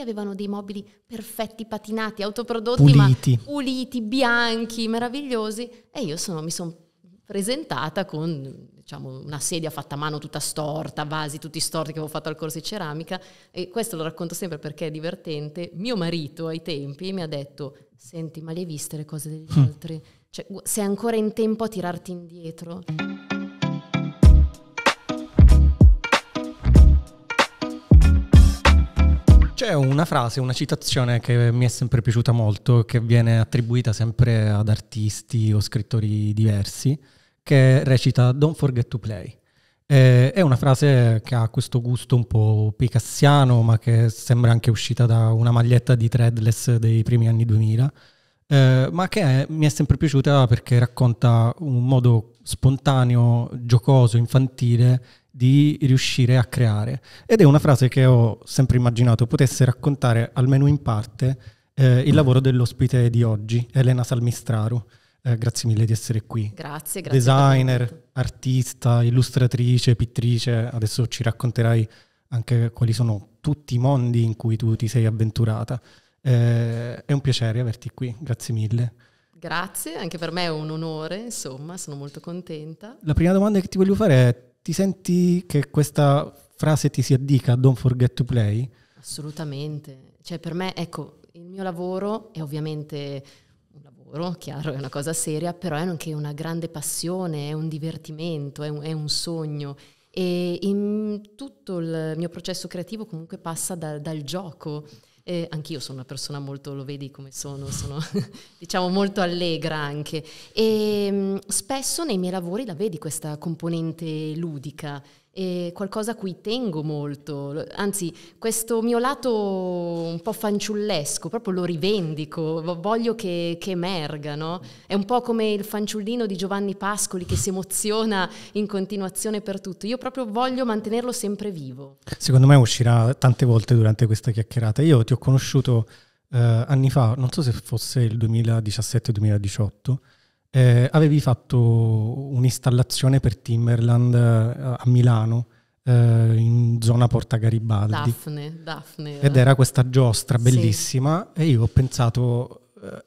tutti avevano dei mobili perfetti, patinati, autoprodotti, puliti, puliti bianchi, meravigliosi. E io sono, mi sono presentata con diciamo, una sedia fatta a mano tutta storta, vasi tutti storti che avevo fatto al corso di ceramica. E questo lo racconto sempre perché è divertente. Mio marito ai tempi mi ha detto, senti, ma le hai viste le cose degli hm. altri? Cioè, sei ancora in tempo a tirarti indietro. C'è una frase, una citazione che mi è sempre piaciuta molto, che viene attribuita sempre ad artisti o scrittori diversi, che recita Don't forget to play. Eh, è una frase che ha questo gusto un po' picassiano, ma che sembra anche uscita da una maglietta di Threadless dei primi anni 2000, eh, ma che è, mi è sempre piaciuta perché racconta un modo spontaneo, giocoso, infantile di riuscire a creare. Ed è una frase che ho sempre immaginato potesse raccontare almeno in parte eh, il lavoro dell'ospite di oggi, Elena Salmistraru. Eh, grazie mille di essere qui. Grazie, grazie. Designer, artista, illustratrice, pittrice, adesso ci racconterai anche quali sono tutti i mondi in cui tu ti sei avventurata. Eh, è un piacere averti qui, grazie mille. Grazie, anche per me è un onore, insomma, sono molto contenta. La prima domanda che ti voglio fare è ti senti che questa frase ti si addica, don't forget to play? Assolutamente, cioè per me, ecco, il mio lavoro è ovviamente un lavoro, chiaro, è una cosa seria, però è anche una grande passione, è un divertimento, è un, è un sogno. E in tutto il mio processo creativo comunque passa da, dal gioco. Eh, anch'io sono una persona molto, lo vedi come sono, sono diciamo molto allegra anche. E ehm, spesso nei miei lavori la vedi questa componente ludica, è qualcosa a cui tengo molto, anzi questo mio lato un po' fanciullesco proprio lo rivendico, voglio che, che emerga, no? è un po' come il fanciullino di Giovanni Pascoli che si emoziona in continuazione per tutto, io proprio voglio mantenerlo sempre vivo. Secondo me uscirà tante volte durante questa chiacchierata, io ti ho conosciuto eh, anni fa, non so se fosse il 2017-2018, eh, avevi fatto un'installazione per Timberland eh, a Milano eh, in zona Porta Garibaldi. Daphne, Daphne. Ed era questa giostra bellissima sì. e io ho pensato eh,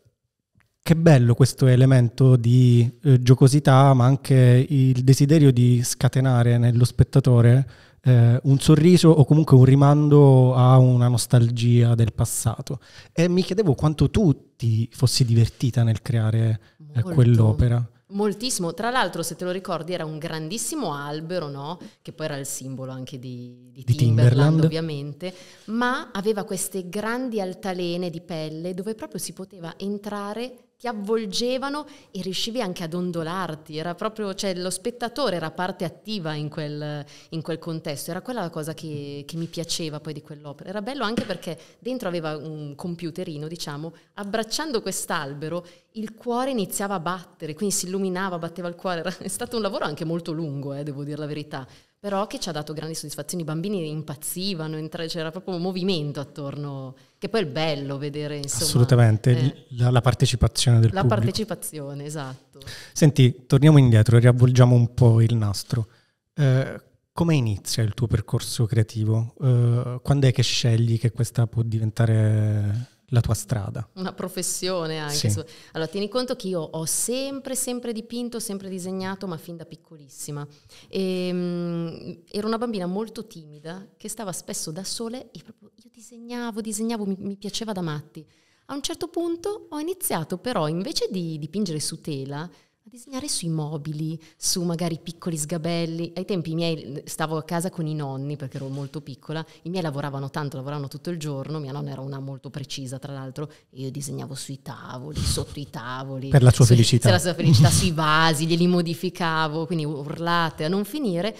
che bello questo elemento di eh, giocosità, ma anche il desiderio di scatenare nello spettatore eh, un sorriso o comunque un rimando a una nostalgia del passato. E mi chiedevo quanto tu ti fossi divertita nel creare è quell'opera. Moltissimo. Tra l'altro, se te lo ricordi, era un grandissimo albero, no? Che poi era il simbolo anche di, di, di Timberland, Timberland, ovviamente. Ma aveva queste grandi altalene di pelle dove proprio si poteva entrare ti avvolgevano e riuscivi anche ad ondolarti, era proprio, cioè lo spettatore era parte attiva in quel, in quel contesto, era quella la cosa che, che, mi piaceva poi di quell'opera. Era bello anche perché dentro aveva un computerino, diciamo, abbracciando quest'albero il cuore iniziava a battere, quindi si illuminava, batteva il cuore, era, è stato un lavoro anche molto lungo, eh, devo dire la verità, però che ci ha dato grandi soddisfazioni. I bambini impazzivano, c'era proprio un movimento attorno, che poi è bello vedere. Insomma, Assolutamente, eh. la, la, partecipazione del la pubblico. La partecipazione, esatto. Senti, torniamo indietro e riavvolgiamo un po' il nastro. Eh, come inizia il tuo percorso creativo? Eh, quando è che scegli che questa può diventare la tua strada. Una professione anche. Sì. Allora, tieni conto che io ho sempre, sempre dipinto, sempre disegnato, ma fin da piccolissima. E, um, ero una bambina molto timida che stava spesso da sole e proprio io disegnavo, disegnavo, mi, mi piaceva da matti. A un certo punto ho iniziato però, invece di dipingere su tela, disegnare sui mobili, su magari piccoli sgabelli. Ai tempi miei stavo a casa con i nonni perché ero molto piccola, i miei lavoravano tanto, lavoravano tutto il giorno, mia nonna era una molto precisa tra l'altro, io disegnavo sui tavoli, sotto i tavoli. Per la sua felicità. Per la sua felicità, sui vasi, glieli modificavo, quindi urlate a non finire.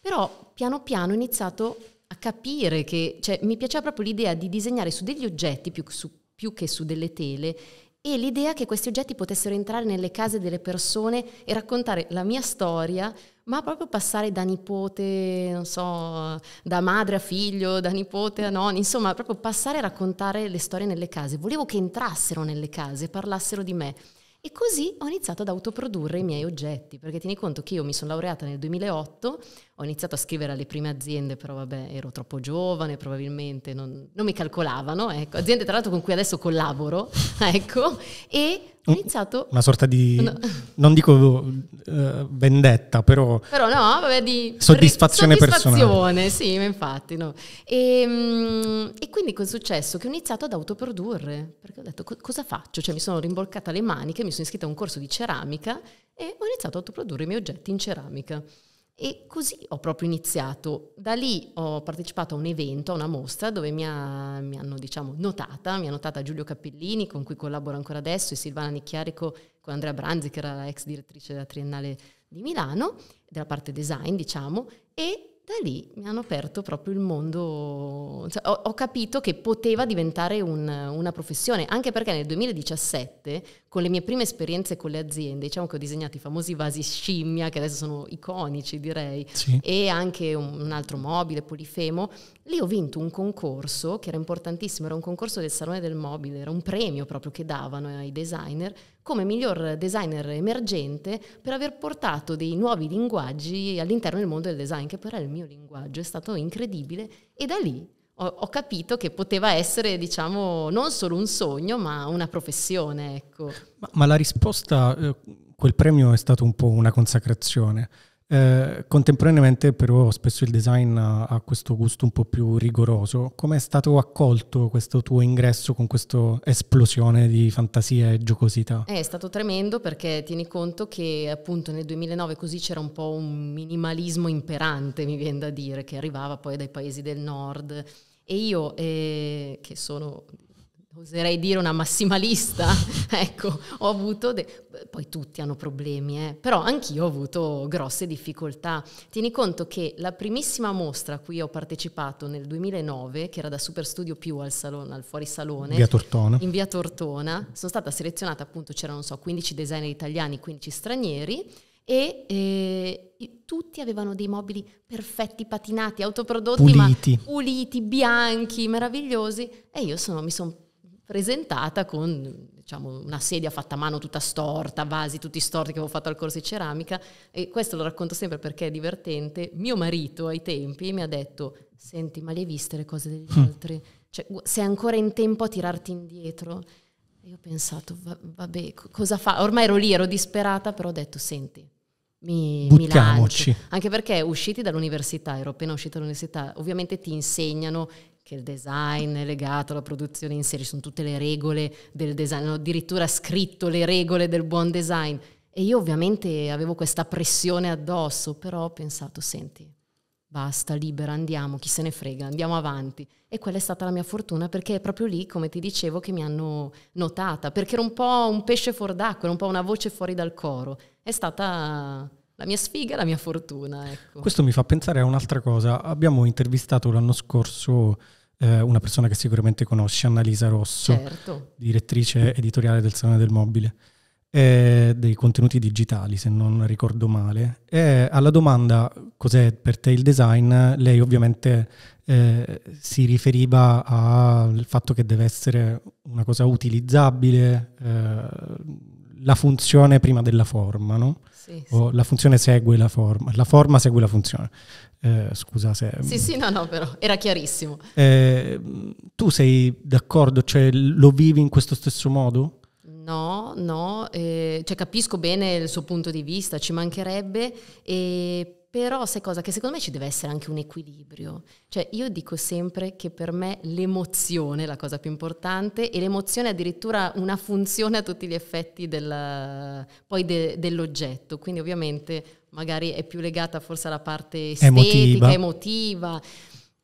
Però piano piano ho iniziato a capire che, cioè mi piaceva proprio l'idea di disegnare su degli oggetti più, su, più che su delle tele e l'idea che questi oggetti potessero entrare nelle case delle persone e raccontare la mia storia, ma proprio passare da nipote, non so, da madre a figlio, da nipote a nonno, insomma, proprio passare a raccontare le storie nelle case. Volevo che entrassero nelle case, parlassero di me. E così ho iniziato ad autoprodurre i miei oggetti, perché tieni conto che io mi sono laureata nel 2008, ho iniziato a scrivere alle prime aziende, però vabbè, ero troppo giovane, probabilmente non, non mi calcolavano, ecco. Aziende tra l'altro con cui adesso collaboro, ecco, e ho mm, iniziato... Una sorta di, no. non dico uh, vendetta, però... Però no, vabbè, di... Soddisfazione, ri- personale. Soddisfazione, sì, infatti, no. E, ehm, e quindi cosa è successo? Che ho iniziato ad autoprodurre, perché ho detto co- cosa faccio? Cioè mi sono rimboccata le maniche, mi sono iscritta a un corso di ceramica e ho iniziato a autoprodurre i miei oggetti in ceramica. E così ho proprio iniziato. Da lì ho partecipato a un evento, a una mostra, dove mi, ha, mi hanno diciamo, notata, mi ha notata Giulio Cappellini, con cui collaboro ancora adesso, e Silvana Nicchiarico con Andrea Branzi, che era la ex direttrice della Triennale di Milano, della parte design, diciamo, e da lì mi hanno aperto proprio il mondo, cioè, ho, ho, capito che poteva diventare un, una professione, anche perché nel 2017, con le mie prime esperienze con le aziende, diciamo che ho disegnato i famosi vasi scimmia, che adesso sono iconici direi, sì. e anche un, altro mobile, Polifemo, lì ho vinto un concorso che era importantissimo, era un concorso del Salone del Mobile, era un premio proprio che davano ai designer come miglior designer emergente per aver portato dei nuovi linguaggi all'interno del mondo del design, che però è il mio linguaggio, è stato incredibile e da lì ho, ho, capito che poteva essere, diciamo, non solo un sogno, ma una professione. Ecco. Ma, ma, la risposta, eh, quel premio è stato un po' una consacrazione. Eh, contemporaneamente però spesso il design ha, ha, questo gusto un po' più rigoroso. Come è stato accolto questo tuo ingresso con questa esplosione di fantasia e giocosità? Eh, è stato tremendo perché tieni conto che appunto nel 2009 così c'era un po' un minimalismo imperante, mi viene da dire, che arrivava poi dai paesi del nord e io, eh, che sono oserei dire una massimalista, ecco, ho avuto, poi tutti hanno problemi, eh, però anch'io ho avuto grosse difficoltà. Tieni conto che la primissima mostra a cui ho partecipato nel 2009, che era da Super Studio più al, salone, al Fuori fuorisalone, via Tortona. in via Tortona, sono stata selezionata appunto, c'erano so, 15 designer italiani, 15 stranieri, e eh, tutti avevano dei mobili perfetti, patinati, autoprodotti, puliti, puliti bianchi, meravigliosi e io sono, mi sono presentata con diciamo, una sedia fatta a mano tutta storta, vasi tutti storti che avevo fatto al corso di ceramica e questo lo racconto sempre perché è divertente. Mio marito ai tempi mi ha detto, senti ma le hai viste le cose degli mm. altri? Cioè, sei ancora in tempo a tirarti indietro? E io ho pensato, va- vabbè, cosa fa? Ormai ero lì, ero disperata, però ho detto, senti, mi, Buttiamoci. Mi Anche perché usciti dall'università, ero appena uscita dall'università, ovviamente ti insegnano che il design è legato alla produzione in serie, sono tutte le regole del design, hanno addirittura scritto le regole del buon design. E io ovviamente avevo questa pressione addosso, però ho pensato, senti, basta, libera, andiamo, chi se ne frega, andiamo avanti. E quella è stata la mia fortuna perché è proprio lì, come ti dicevo, che mi hanno notata, perché ero un po' un pesce fuor d'acqua, ero un po' una voce fuori dal coro è stata la mia sfiga la mia fortuna. Ecco. Questo mi fa pensare a un'altra cosa. Abbiamo intervistato l'anno scorso eh, una persona che sicuramente conosci, Annalisa Rosso, certo. direttrice editoriale del Salone del Mobile, eh, dei contenuti digitali, se non ricordo male. E alla domanda cos'è per te il design, lei ovviamente eh, si riferiva al fatto che deve essere una cosa utilizzabile eh, la funzione prima della forma, no? Sì, o sì. la funzione segue la forma, la forma segue la funzione. Eh, scusa se... Sì, sì, no, no, però era chiarissimo. Eh, tu sei d'accordo? Cioè, lo vivi in questo stesso modo? No, no, eh, cioè, capisco bene il suo punto di vista, ci mancherebbe, però sai cosa? Che secondo me ci deve essere anche un equilibrio. Cioè io dico sempre che per me l'emozione è la cosa più importante e l'emozione è addirittura una funzione a tutti gli effetti del, de, dell'oggetto. Quindi ovviamente magari è più legata forse alla parte estetica, emotiva, emotiva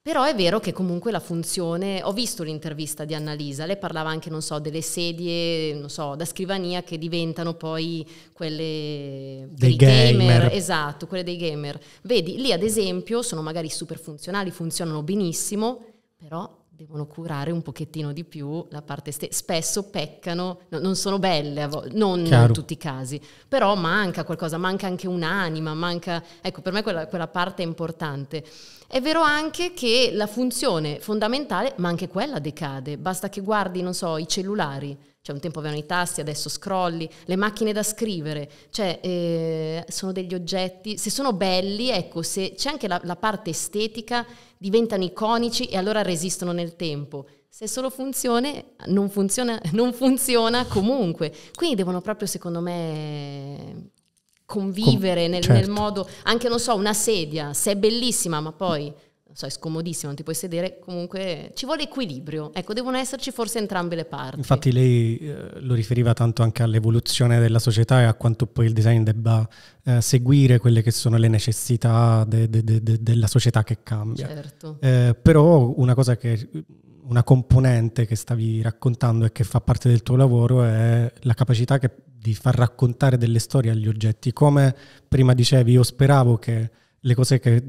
però è vero che comunque la funzione, ho visto l'intervista di Annalisa, lei parlava anche, non so, delle sedie, non so, da scrivania che diventano poi quelle dei gamer. gamer. Esatto, quelle dei gamer. Vedi, lì ad esempio sono magari super funzionali, funzionano benissimo, però devono curare un pochettino di più la parte stessa. Spesso peccano, no, non sono belle, vo- non Chiaro. in tutti i casi, però manca qualcosa, manca anche un'anima, manca, ecco, per me quella, quella parte è importante. È vero anche che la funzione fondamentale, ma anche quella decade, basta che guardi, non so, i cellulari cioè un tempo avevano i tasti, adesso scrolli, le macchine da scrivere, cioè eh, sono degli oggetti, se sono belli, ecco, se c'è anche la, la parte estetica, diventano iconici e allora resistono nel tempo. Se solo funzione, non funziona, non funziona comunque. Quindi devono proprio, secondo me, convivere Com- nel, certo. nel modo, anche non so, una sedia, se è bellissima, ma poi so, è scomodissimo, non ti puoi sedere, comunque ci vuole equilibrio. Ecco, devono esserci forse entrambe le parti. Infatti lei eh, lo riferiva tanto anche all'evoluzione della società e a quanto poi il design debba eh, seguire quelle che sono le necessità de, de, de, della società che cambia. Certo. Eh, però una cosa che una componente che stavi raccontando e che fa parte del tuo lavoro è la capacità che, di far raccontare delle storie agli oggetti. Come prima dicevi, io speravo che le cose che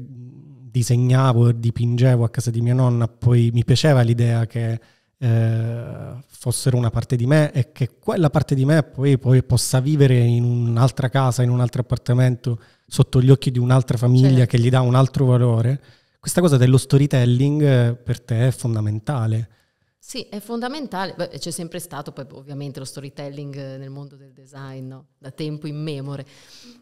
disegnavo, dipingevo a casa di mia nonna, poi mi piaceva l'idea che eh, fossero una parte di me e che quella parte di me poi, poi possa vivere in un'altra casa, in un altro appartamento, sotto gli occhi di un'altra famiglia certo. che gli dà un altro valore. Questa cosa dello storytelling eh, per te è fondamentale sì, è fondamentale, Beh, c'è sempre stato poi boh, ovviamente lo storytelling eh, nel mondo del design, no? da tempo immemore,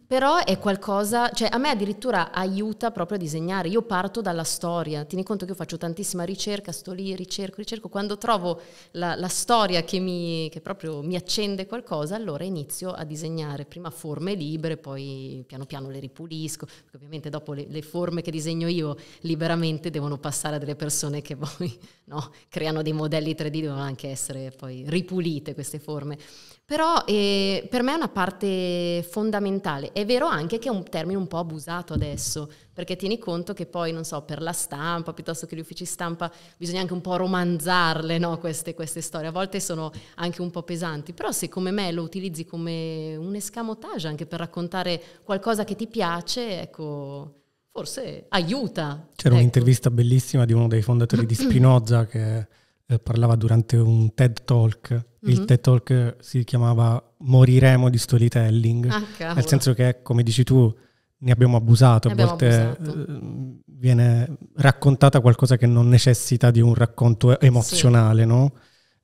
però è qualcosa, cioè a me addirittura aiuta proprio a disegnare, io parto dalla storia, tieni conto che io faccio tantissima ricerca, sto lì, ricerco, ricerco, quando trovo la, la storia che, mi, che proprio mi accende qualcosa, allora inizio a disegnare, prima forme libere, poi piano piano le ripulisco, perché ovviamente dopo le, le forme che disegno io liberamente devono passare a delle persone che poi no, creano dei modelli modelli 3D devono anche essere poi ripulite queste forme. Però eh, per me è una parte fondamentale. È vero anche che è un termine un po' abusato adesso, perché tieni conto che poi, non so, per la stampa, piuttosto che gli uffici stampa, bisogna anche un po' romanzarle no, queste, queste, storie. A volte sono anche un po' pesanti, però se come me lo utilizzi come un escamotage anche per raccontare qualcosa che ti piace, ecco, forse aiuta. C'era ecco. un'intervista bellissima di uno dei fondatori di Spinoza che eh, parlava durante un TED Talk. Mm-hmm. Il mhm. TED Talk si chiamava Moriremo di storytelling, ah, nel senso che, come dici tu, ne abbiamo abusato, ne abbiamo a volte abusato. Eh, viene raccontata qualcosa che non necessita di un racconto emozionale, sì. no?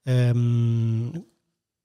Ehm,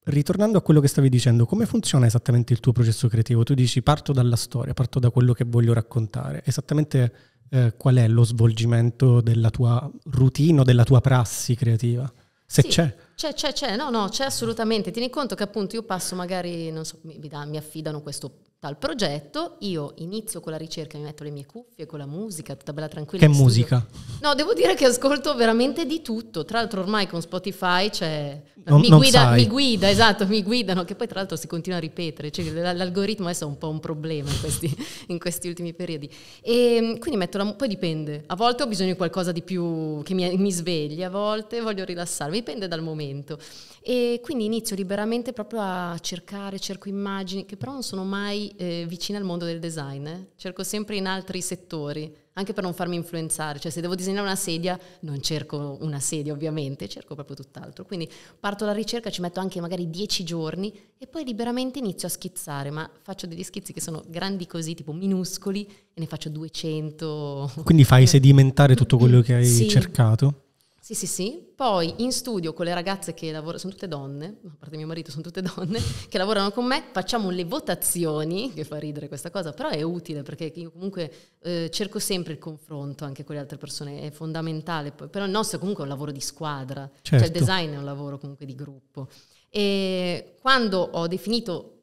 ritornando a quello che stavi dicendo, come funziona esattamente il tuo processo creativo? Tu dici parto dalla storia, parto da quello che voglio raccontare. Esattamente eh, qual è lo svolgimento della tua routine della tua prassi creativa? Se sì, c'è. C'è, c'è, c'è, no, no, c'è assolutamente. Tieni conto che appunto io passo magari, non so, mi, mi, da, mi affidano questo dal progetto, io inizio con la ricerca, mi metto le mie cuffie con la musica, tutta bella tranquilla. Che musica? No, devo dire che ascolto veramente di tutto. Tra l'altro ormai con Spotify c'è... Non, mi, non guida, mi, guida, esatto, mi guidano, che poi tra l'altro si continua a ripetere. Cioè, l'algoritmo adesso è un po' un problema in questi, in questi ultimi periodi. E ehm, quindi metto la... Poi dipende. A volte ho bisogno di qualcosa di più che mi, mi svegli, a volte voglio rilassarmi, dipende dal momento. E quindi inizio liberamente proprio a cercare, cerco immagini che però non sono mai eh, vicine al mondo del design, eh. cerco sempre in altri settori, anche per non farmi influenzare, cioè se devo disegnare una sedia non cerco una sedia ovviamente, cerco proprio tutt'altro. Quindi parto dalla ricerca, ci metto anche magari dieci giorni e poi liberamente inizio a schizzare, ma faccio degli schizzi che sono grandi così, tipo minuscoli, e ne faccio 200. Quindi fai sedimentare tutto quello che hai sì. cercato? Sì, sì, sì. Poi in studio con le ragazze che lavorano, sono tutte donne, a parte mio marito, sono tutte donne, che lavorano con me, facciamo le votazioni, che fa ridere questa cosa, però è utile perché io comunque eh, cerco sempre il confronto anche con le altre persone, è fondamentale. Però il nostro è comunque un lavoro di squadra, certo. cioè il certo. design è un lavoro comunque di gruppo. E quando ho definito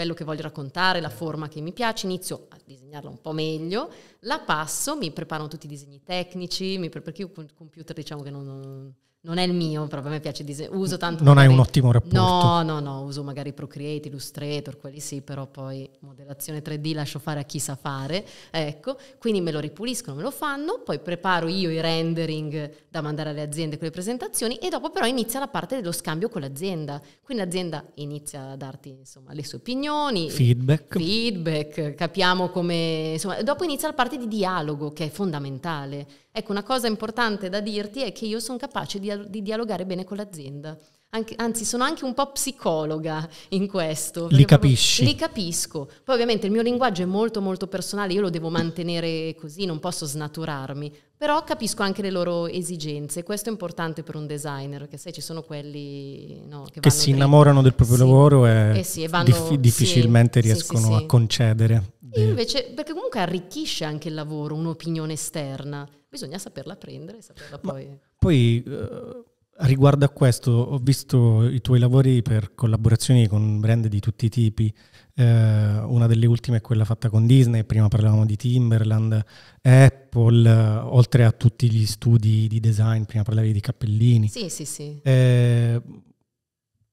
quello che voglio raccontare, la forma che mi piace, inizio a disegnarla un po' meglio, la passo, mi preparo tutti i disegni tecnici, mi pre- perché io con il computer diciamo che non, non non è il mio, proprio a me piace diseg- uso tanto. Non magari, hai un ottimo rapporto. No, no, no, uso magari Procreate, Illustrator, quelli sì, però poi modellazione 3D lascio fare a chi sa fare, ecco, quindi me lo ripuliscono, me lo fanno, poi preparo io i rendering da mandare alle aziende con le presentazioni e dopo però inizia la parte dello scambio con l'azienda. Quindi l'azienda inizia a darti insomma le sue opinioni, feedback, feedback capiamo come, insomma, dopo inizia la parte di dialogo che è fondamentale Ecco, una cosa importante da dirti è che io sono capace di, di dialogare bene con l'azienda. Anche, anzi, sono anche un po' psicologa in questo. Li capisci? Proprio, li capisco. Poi ovviamente il mio linguaggio è molto molto personale, io lo devo mantenere così, non posso snaturarmi, però capisco anche le loro esigenze. Questo è importante per un designer, perché sai ci sono quelli no, che, che si innamorano del proprio sì. lavoro e, eh sì, e vanno, dif- difficilmente sì, riescono a concedere. Io invece, perché comunque arricchisce anche il lavoro, un'opinione esterna bisogna saperla prendere e saperla poi... Ma poi eh, riguardo a questo, ho visto i tuoi lavori per collaborazioni con brand di tutti i tipi, eh, una delle ultime è quella fatta con Disney, prima parlavamo di Timberland, Apple, eh, oltre a tutti gli studi di design, prima parlavi di cappellini. Sì, sì, sì. Eh,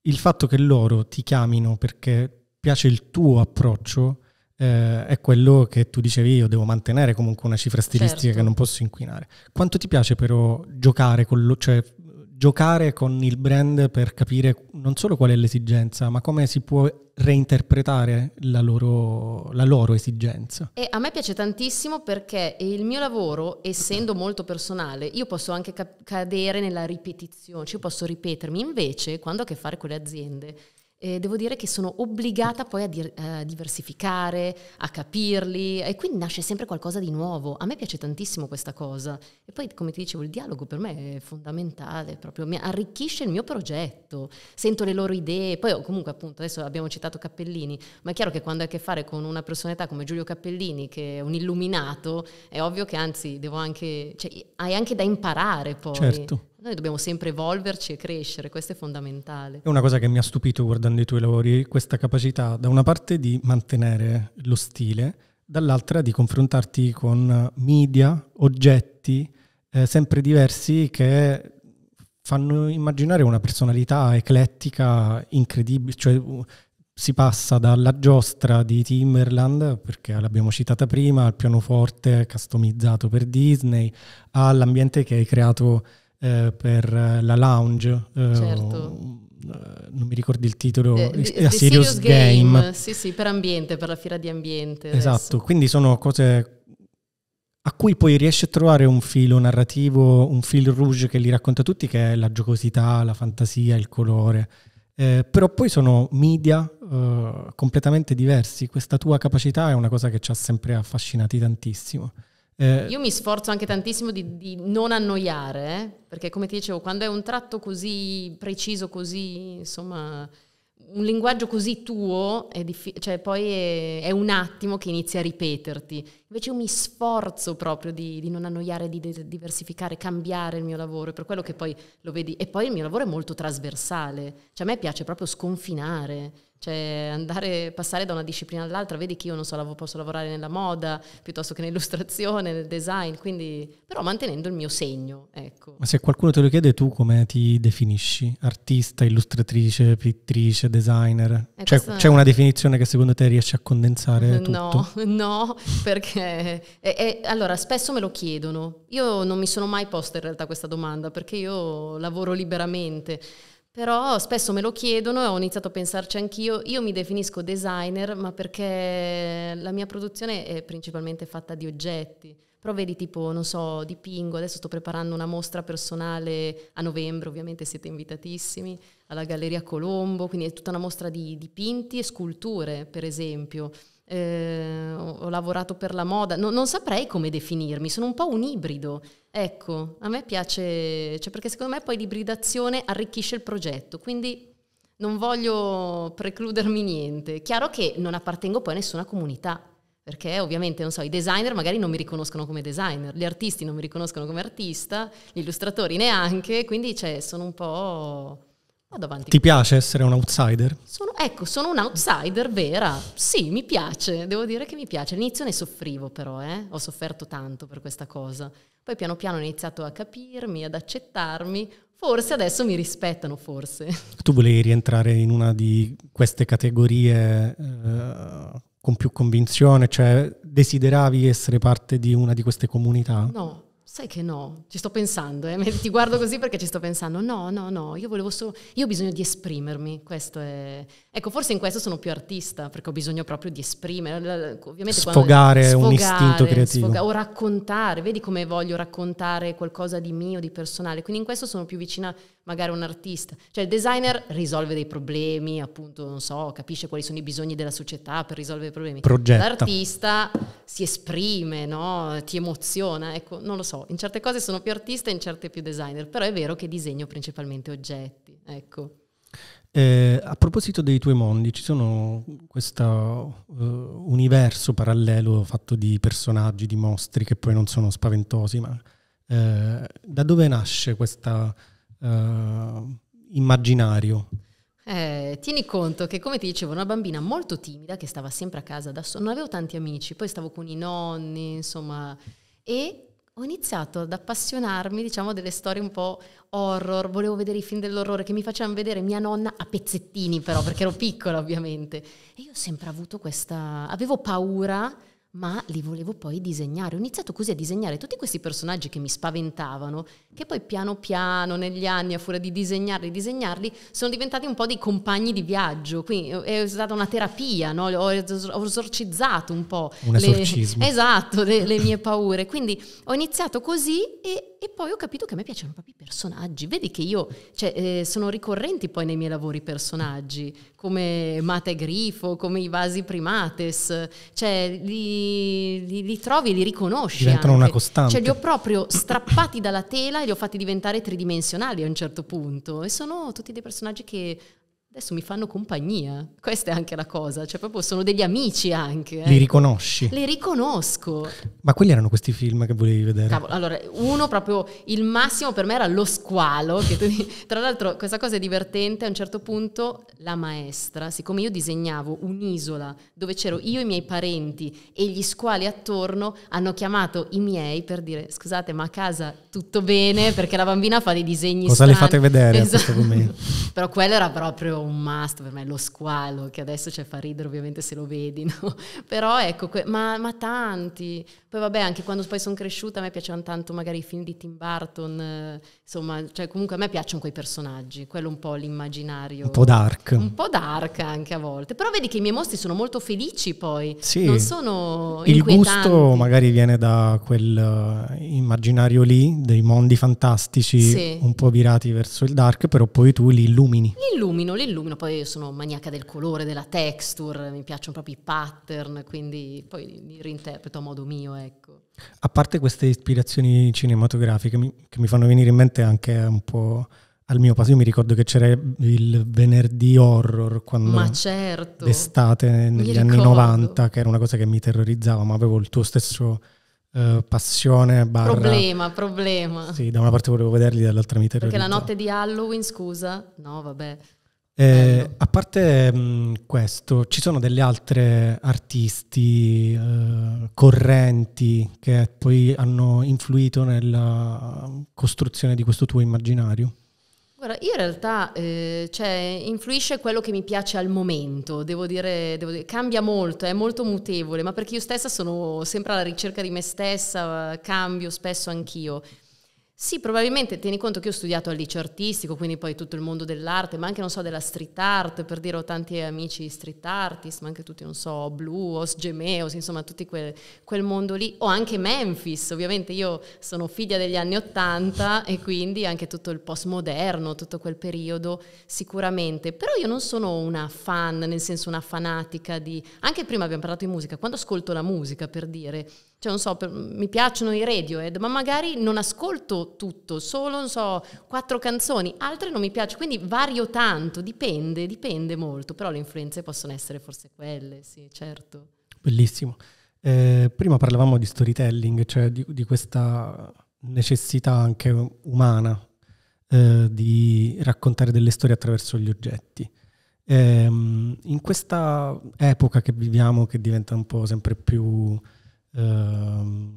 il fatto che loro ti chiamino perché piace il tuo approccio eh, è quello che tu dicevi, io devo mantenere comunque una cifra stilistica certo. che non posso inquinare. Quanto ti piace però giocare con, lo, cioè, giocare con il brand per capire non solo qual è l'esigenza, ma come si può reinterpretare la loro, la loro esigenza. E a me piace tantissimo perché il mio lavoro, essendo molto personale, io posso anche cadere nella ripetizione, cioè io posso ripetermi. Invece, quando ho a che fare con le aziende, eh, devo dire che sono obbligata poi a, dir, eh, diversificare, a capirli e quindi nasce sempre qualcosa di nuovo. A me piace tantissimo questa cosa e poi come ti dicevo il dialogo per me è fondamentale, proprio mi arricchisce il mio progetto, sento le loro idee, poi oh, comunque appunto adesso abbiamo citato Cappellini, ma è chiaro che quando hai a che fare con una personalità come Giulio Cappellini che è un illuminato, è ovvio che anzi devo anche, cioè, hai anche da imparare poi. Certo. Noi dobbiamo sempre evolverci e crescere, questo è fondamentale. È una cosa che mi ha stupito guardando i tuoi lavori, questa capacità da una parte di mantenere lo stile, dall'altra di confrontarti con eh, media, oggetti eh, sempre diversi che fanno immaginare una personalità eclettica incredibile, cioè si passa dalla giostra di Timberland, perché l'abbiamo citata prima, al pianoforte customizzato per Disney, all'ambiente che hai creato eh, per eh, la lounge. Eh, certo. Eh, non mi ricordi il titolo, eh, di, a Serious, Serious Game. Game. Sì, sì, per ambiente, per la fiera di ambiente. Esatto, adesso. quindi sono cose a cui poi riesce a trovare un filo narrativo, un filo rouge che li racconta tutti, che è la giocosità, la fantasia, il colore. Eh, però poi sono media eh, completamente diversi. Questa tua capacità è una cosa che ci ha sempre affascinati tantissimo. Eh, Io mi sforzo anche tantissimo di, di non annoiare, eh? perché come ti dicevo, quando è un tratto così preciso, così insomma, un linguaggio così tuo, è diffi- cioè, poi è, è, un attimo che inizia a ripeterti. Invece io mi sforzo proprio di, di non annoiare, di de- diversificare, cambiare il mio lavoro, per quello che poi lo vedi. E poi il mio lavoro è molto trasversale, cioè a me piace proprio sconfinare cioè andare, passare da una disciplina all'altra, vedi che io non so, lav- posso lavorare nella moda piuttosto che nell'illustrazione, nel design, quindi però mantenendo il mio segno. Ecco. Ma se qualcuno te lo chiede tu come ti definisci? Artista, illustratrice, pittrice, designer? Eh, cioè, c'è una definizione che secondo te riesci a condensare? Tutto? No, no, perché e, e, allora spesso me lo chiedono. Io non mi sono mai posta in realtà questa domanda perché io lavoro liberamente. Però spesso me lo chiedono e ho iniziato a pensarci anch'io. Io mi definisco designer, ma perché la mia produzione è principalmente fatta di oggetti. Però vedi tipo, non so, dipingo, adesso sto preparando una mostra personale a novembre, ovviamente siete invitatissimi, alla Galleria Colombo, quindi è tutta una mostra di dipinti e sculture, per esempio eh, ho lavorato per la moda, no, non saprei come definirmi, sono un po' un ibrido. Ecco, a me piace, cioè perché secondo me poi l'ibridazione arricchisce il progetto, quindi non voglio precludermi niente. Chiaro che non appartengo poi a nessuna comunità, perché ovviamente, non so, i designer magari non mi riconoscono come designer, gli artisti non mi riconoscono come artista, gli illustratori neanche, quindi cioè, sono un po' vado avanti. Ti piace essere un outsider? Sono, ecco, sono un outsider vera. Sì, mi piace, devo dire che mi piace. All'inizio ne soffrivo però, eh? ho sofferto tanto per questa cosa. Poi piano piano ho iniziato a capirmi, ad accettarmi. Forse adesso mi rispettano, forse. Tu volevi rientrare in una di queste categorie eh, con più convinzione, cioè desideravi essere parte di una di queste comunità? No, Sai che no, ci sto pensando, eh? ti guardo così perché ci sto pensando. No, no, no, io volevo solo. Io ho bisogno di esprimermi. Questo è. Ecco, forse in questo sono più artista, perché ho bisogno proprio di esprimere. Ovviamente sfogare, quando, sfogare un istinto creativo. Sfogare, o raccontare, vedi come voglio raccontare qualcosa di mio, di personale. Quindi in questo sono più vicina magari a un artista. Cioè il designer risolve dei problemi, appunto, non so, capisce quali sono i bisogni della società per risolvere i problemi. Progetta. L'artista si esprime, no? Ti emoziona, ecco, non lo so in certe cose sono più artista, in certe più designer, però è vero che disegno principalmente oggetti. Ecco. Eh, a proposito dei tuoi mondi, ci sono questo uh, eh, universo parallelo fatto di personaggi, di mostri che poi non sono spaventosi, ma eh, da dove nasce questo uh, eh, immaginario? Eh, tieni conto che, come ti dicevo, una bambina molto timida che stava sempre a casa da sola, non avevo tanti amici, poi stavo con i nonni, insomma, e ho iniziato ad appassionarmi, diciamo, delle storie un po' horror, volevo vedere i film dell'orrore che mi facevano vedere mia nonna a pezzettini però, perché ero piccola ovviamente. E io ho sempre avuto questa... avevo paura ma li volevo poi disegnare. Ho iniziato così a disegnare tutti questi personaggi che mi spaventavano, che poi piano piano negli anni, a furia di disegnarli, disegnarli, sono diventati un po' dei compagni di viaggio. Quindi eh, è stata una terapia, no? ho, esorcizzato un po'. Un esorcismo. Le, esatto, le, le mie paure. Quindi ho iniziato così e e poi ho capito che a me piacciono proprio i personaggi. Vedi che io, cioè, eh, sono ricorrenti poi nei miei lavori personaggi, come Mate Grifo, come i vasi primates, cioè, li, li, li trovi, li riconosci. Diventano anche. una costante. Cioè, li ho proprio strappati dalla tela e li ho fatti diventare tridimensionali a un certo punto. E sono tutti dei personaggi che adesso mi fanno compagnia. Questa è anche la cosa, cioè proprio sono degli amici anche. Eh. Li riconosci? Le riconosco. Ma quelli erano questi film che volevi vedere? Cavolo, allora, uno proprio, il massimo per me era Lo Squalo, che, tra l'altro questa cosa è divertente, a un certo punto la maestra, siccome io disegnavo un'isola dove c'ero io e i miei parenti e gli squali attorno, hanno chiamato i miei per dire scusate ma a casa tutto bene perché la bambina fa dei disegni cosa strani. Cosa le fate vedere esatto. Però quello era proprio un must, per me lo squalo, che adesso ci cioè, fa ridere ovviamente se lo vedi, no? però ecco, ma, ma, tanti. Poi vabbè, anche quando poi sono cresciuta a me piacevano tanto magari i film di Tim Burton, insomma, cioè comunque a me piacciono quei personaggi, quello un po' l'immaginario. Un po' dark. Un po' dark anche a volte, però vedi che i miei mostri sono molto felici poi, sì. non sono Il gusto magari viene da quel eh, immaginario lì, dei mondi fantastici sì. un po' virati verso il dark, però poi tu li illumini. Li illumino, li illumino, poi sono maniaca del colore, della texture, mi piacciono proprio i pattern, quindi poi li reinterpreto a modo mio, ecco. A parte queste ispirazioni cinematografiche che mi fanno venire in mente anche un po' al mio passato, io mi ricordo che c'era il venerdì horror quando Ma certo, d'estate negli anni ricordo. 90, che era una cosa che mi terrorizzava, ma avevo il tuo stesso eh, passione barra... problema problema sì da una parte volevo vederli dall'altra mi terrorizzavo perché la notte di Halloween scusa no vabbè eh, a parte mh, mm, questo, ci sono delle altre artisti eh, correnti che poi hanno influito nella costruzione di questo tuo immaginario? Guarda, io in realtà eh, cioè, influisce quello che mi piace al momento, devo dire, devo dire, cambia molto, è molto mutevole, ma perché io stessa sono sempre alla ricerca di me stessa, cambio spesso anch'io. Sì, probabilmente tieni conto che ho studiato al liceo artistico, quindi poi tutto il mondo dell'arte, ma anche, non so, della street art, per dire ho tanti amici street artist, ma anche tutti, non so, Blue, Os Gemeos, insomma, tutto quel, quel, mondo lì. O anche Memphis, ovviamente io sono figlia degli anni Ottanta e quindi anche tutto il postmoderno, tutto quel periodo, sicuramente. Però io non sono una fan, nel senso una fanatica di... Anche prima abbiamo parlato di musica, quando ascolto la musica, per dire cioè non so, per, mi piacciono i Radiohead, ma magari non ascolto tutto, solo, non so, quattro canzoni, altre non mi piacciono, quindi vario tanto, dipende, dipende molto, però le influenze possono essere forse quelle, sì, certo. Bellissimo. Eh, prima parlavamo di storytelling, cioè di, di questa necessità anche umana eh, di raccontare delle storie attraverso gli oggetti. Eh, in questa epoca che viviamo, che diventa un po' sempre più Ehm,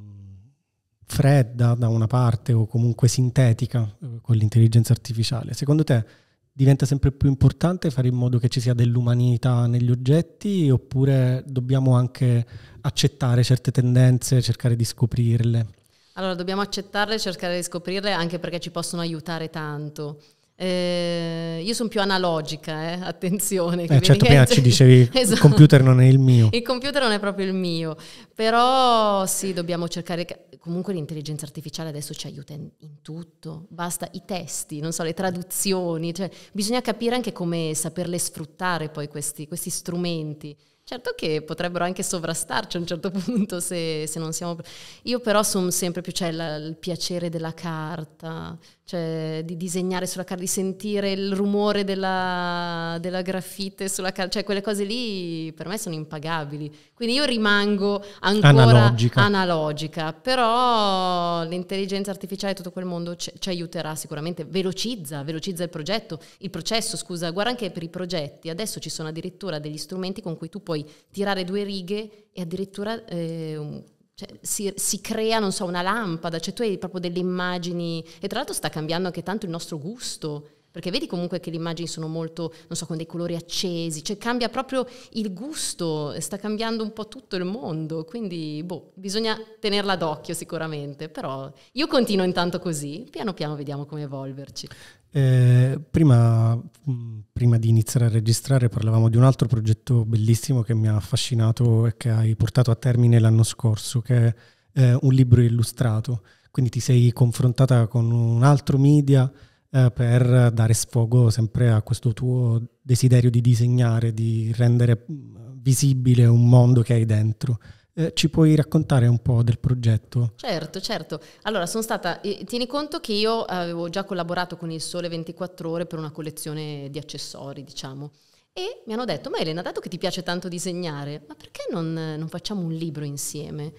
fredda da una parte o comunque sintetica eh, con l'intelligenza artificiale, secondo te diventa sempre più importante fare in modo che ci sia dell'umanità negli oggetti oppure dobbiamo anche accettare certe tendenze, cercare di scoprirle? Allora, dobbiamo accettarle, cercare di scoprirle anche perché ci possono aiutare tanto. Eh, io sono più analogica, eh? attenzione. Eh, certo, prima ci dicevi esatto. il computer non è il mio. Il computer non è proprio il mio, però sì, dobbiamo cercare... Comunque l'intelligenza artificiale adesso ci aiuta in, in tutto, basta i testi, non so, le traduzioni, cioè, bisogna capire anche come saperle sfruttare poi questi, questi strumenti. Certo che potrebbero anche sovrastarci a un certo punto se, se non siamo... Io però sono sempre più, c'è cioè, il piacere della carta, cioè di disegnare sulla carta, di sentire il rumore della, della graffite sulla carta, cioè quelle cose lì per me sono impagabili. Quindi io rimango ancora analogica, analogica però l'intelligenza artificiale e tutto quel mondo ci, ci, aiuterà sicuramente, velocizza, velocizza il progetto, il processo, scusa, guarda anche per i progetti, adesso ci sono addirittura degli strumenti con cui tu puoi tirare due righe e addirittura... Eh, cioè, si, si, crea, non so, una lampada, cioè tu hai proprio delle immagini e tra l'altro sta cambiando anche tanto il nostro gusto perché vedi comunque che le immagini sono molto, non so, con dei colori accesi, cioè cambia proprio il gusto, sta cambiando un po' tutto il mondo, quindi boh, bisogna tenerla d'occhio sicuramente, però io continuo intanto così, piano piano vediamo come evolverci. Eh, prima, mm, prima, di iniziare a registrare parlavamo di un altro progetto bellissimo che mi ha affascinato e che hai portato a termine l'anno scorso, che è eh, un libro illustrato. Quindi ti sei confrontata con un altro media eh, per dare sfogo sempre a questo tuo desiderio di disegnare, di rendere mm, visibile un mondo che hai dentro. Eh, ci puoi raccontare un po' del progetto? Certo, certo. Allora, sono stata, eh, tieni conto che io avevo già collaborato con il Sole 24 ore per una collezione di accessori, diciamo. E mi hanno detto, ma Elena, dato che ti piace tanto disegnare, ma perché non, non facciamo un libro insieme?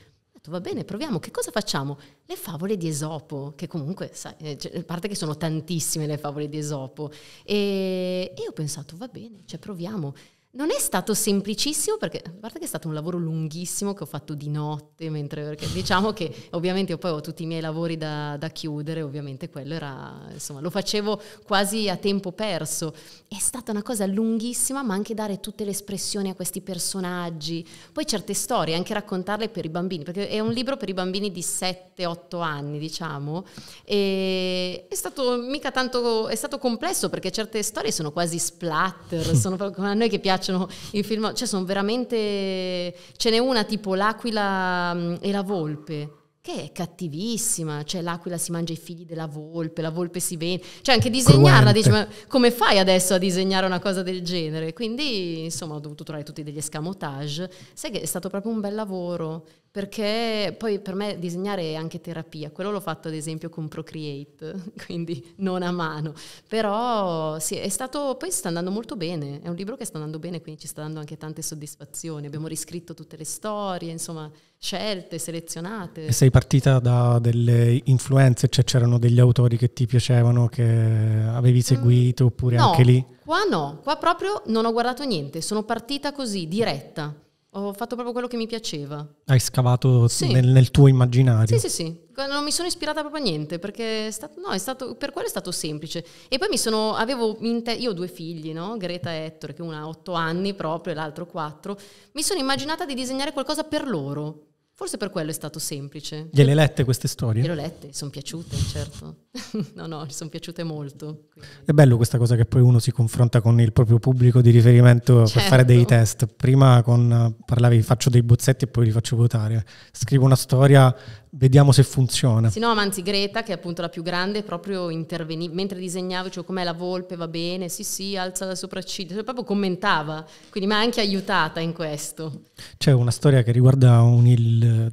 va bene, proviamo, che cosa facciamo? Le favole di Esopo, che comunque, sai, eh, cioè, a parte che sono tantissime le favole di Esopo, e, e ho pensato, va bene, cioè proviamo. Non è stato semplicissimo perché, a parte che è stato un lavoro lunghissimo che ho fatto di notte, mentre, perché diciamo che ovviamente io poi ho tutti i miei lavori da, da chiudere, ovviamente quello era, insomma, lo facevo quasi a tempo perso. È stata una cosa lunghissima, ma anche dare tutte le espressioni a questi personaggi, poi certe storie, anche raccontarle per i bambini, perché è un libro per i bambini di 7-8 anni, diciamo, e è stato mica tanto, è stato complesso perché certe storie sono quasi splatter, sono proprio a noi che piace piacciono i film, cioè sono veramente... Ce n'è una tipo L'Aquila e la Volpe che è cattivissima, cioè l'aquila si mangia i figli della volpe, la volpe si vende, cioè anche disegnarla, dici ma come fai adesso a disegnare una cosa del genere? Quindi insomma ho dovuto trovare tutti degli escamotage, sai che è stato proprio un bel lavoro, perché poi per me disegnare è anche terapia, quello l'ho fatto ad esempio con Procreate, quindi non a mano, però sì, è stato, poi sta andando molto bene, è un libro che sta andando bene, quindi ci sta dando anche tante soddisfazioni, abbiamo riscritto tutte le storie, insomma, scelte, selezionate. E sei partita da delle influenze, cioè c'erano degli autori che ti piacevano, che avevi seguito mm, oppure no, anche lì? Qua no, qua proprio non ho guardato niente, sono partita così, diretta ho fatto proprio quello che mi piaceva. Hai scavato sì. nel, nel, tuo immaginario. Sì, sì, sì. Non mi sono ispirata proprio a niente perché è stato, no, è stato, per quello è stato semplice. E poi mi sono, avevo, io ho due figli, no? Greta e Ettore, che una ha otto anni proprio e l'altro quattro. Mi sono immaginata di disegnare qualcosa per loro. Forse per quello è stato semplice. Gliele lette queste storie? Gliele lette, sono piaciute, certo. no, no, sono piaciute molto. Quindi. È bello questa cosa che poi uno si confronta con il proprio pubblico di riferimento certo. per fare dei test. Prima con, eh, parlavi, faccio dei bozzetti e poi li faccio votare. Scrivo una storia vediamo se funziona. Sì, no, ma anzi Greta, che è appunto la più grande, proprio interveniva mentre disegnavo, cioè com'è la volpe, va bene, sì sì, alza la sopracciglia, cioè, proprio commentava, quindi mi ha anche aiutata in questo. C'è una storia che riguarda un, il,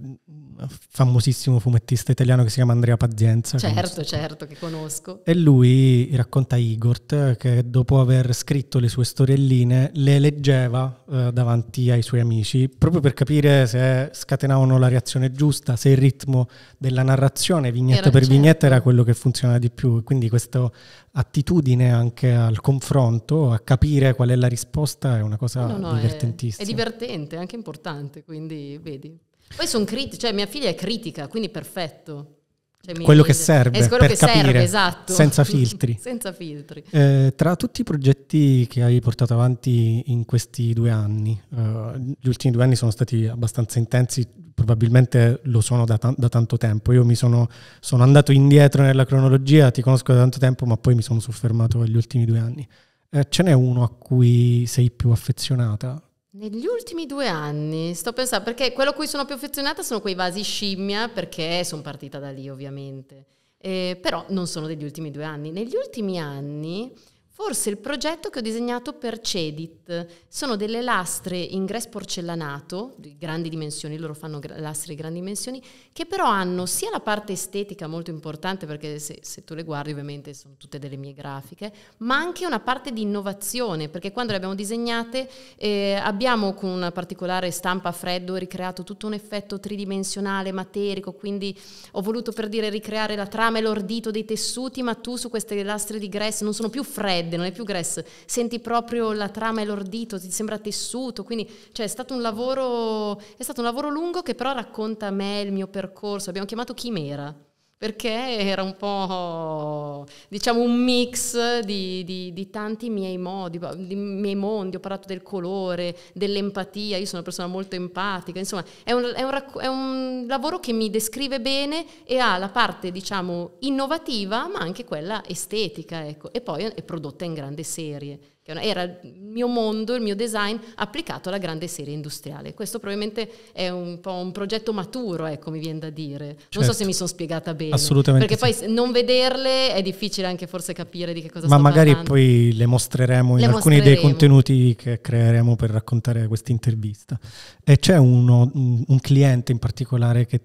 famosissimo fumettista italiano che si chiama Andrea Pazienza. Certo, certo, che conosco. E lui racconta a Igor che dopo aver scritto le sue storielline le leggeva eh, davanti ai suoi amici proprio per capire se scatenavano la reazione giusta, se il ritmo della narrazione vignetta era per certo. vignetta era quello che funzionava di più. Quindi questa attitudine anche al confronto, a capire qual è la risposta è una cosa no, no, divertentissima. È, è divertente, anche importante, quindi vedi. Poi sono critica, cioè mia figlia è critica, quindi perfetto. Cioè, quello che serve quello per che capire, serve, esatto. senza filtri. senza filtri. Eh, tra tutti i progetti che hai portato avanti in questi due anni, eh, gli ultimi due anni sono stati abbastanza intensi, probabilmente lo sono da, ta- da tanto tempo. Io mi sono, sono, andato indietro nella cronologia, ti conosco da tanto tempo, ma poi mi sono soffermato agli ultimi due anni. Eh, ce n'è uno a cui sei più affezionata? Negli ultimi due anni sto pensando, perché quello a cui sono più affezionata sono quei vasi scimmia, perché sono partita da lì ovviamente, eh, però non sono degli ultimi due anni. Negli ultimi anni Forse il progetto che ho disegnato per Cedit. Sono delle lastre in gres porcellanato, di grandi dimensioni, loro fanno lastre di grandi dimensioni, che però hanno sia la parte estetica molto importante, perché se, se, tu le guardi ovviamente sono tutte delle mie grafiche, ma anche una parte di innovazione, perché quando le abbiamo disegnate eh, abbiamo con una particolare stampa a freddo ricreato tutto un effetto tridimensionale, materico, quindi ho voluto per dire ricreare la trama e l'ordito dei tessuti, ma tu su queste lastre di gres non sono più fredde, fredde, non è più grass, senti proprio la trama e l'ordito, ti sembra tessuto, quindi cioè, è, stato lavoro, è stato un lavoro lungo che però racconta a me il mio percorso, abbiamo chiamato Chimera perché era un po' diciamo un mix di, di, di tanti miei modi, di miei mondi, ho parlato del colore, dell'empatia, io sono una persona molto empatica, insomma è un, è un, è un lavoro che mi descrive bene e ha la parte diciamo innovativa ma anche quella estetica ecco. e poi è prodotta in grande serie che era il mio mondo, il mio design applicato alla grande serie industriale. Questo probabilmente è un po' un progetto maturo, ecco, mi viene da dire. Certo. Non so certo. se mi sono spiegata bene. Assolutamente. Perché sì. poi non vederle è difficile anche forse capire di che cosa Ma magari parlando. poi le mostreremo in le alcuni mostreremo. dei contenuti che creeremo per raccontare questa intervista. E c'è uno, un cliente in particolare che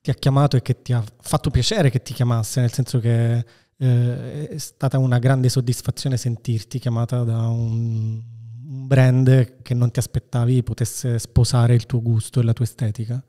ti ha chiamato e che ti ha fatto piacere che ti chiamasse, nel senso che eh, è stata una grande soddisfazione sentirti chiamata da un, un brand che non ti aspettavi potesse sposare il tuo gusto e la tua estetica?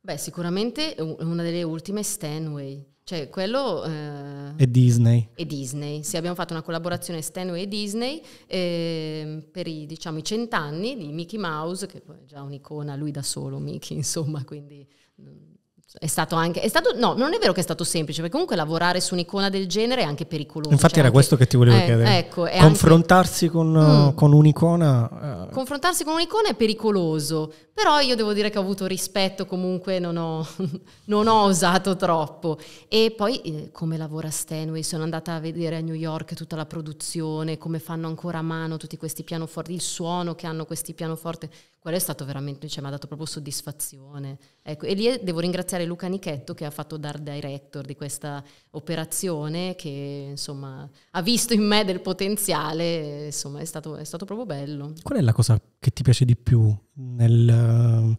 Beh, sicuramente una delle ultime è Stanway. Cioè, quello... Eh, e Disney. E Disney. Sì, abbiamo fatto una collaborazione Stanway e Disney eh, per i, diciamo, i cent'anni di Mickey Mouse, che è già un'icona lui da solo, Mickey, insomma, quindi mm, è stato anche, è stato, no, non è vero che è stato semplice, perché comunque lavorare su un'icona del genere è anche pericoloso. Infatti cioè era anche, questo che ti volevo eh, chiedere. Ecco, confrontarsi anche, con, mm, eh, con, un'icona. Eh. Confrontarsi con un'icona è pericoloso, però io devo dire che ho avuto rispetto, comunque non ho, non ho osato troppo. E poi eh, come lavora Stanway, sono andata a vedere a New York tutta la produzione, come fanno ancora a mano tutti questi pianoforti, il suono che hanno questi pianoforti quello è stato veramente, cioè, mi ha dato proprio soddisfazione. Ecco, e lì eh, devo ringraziare Luca Nichetto che ha fatto dar director di questa operazione, che insomma ha visto in me del potenziale, insomma è stato, è stato proprio bello. Qual è la cosa che ti piace di più nel,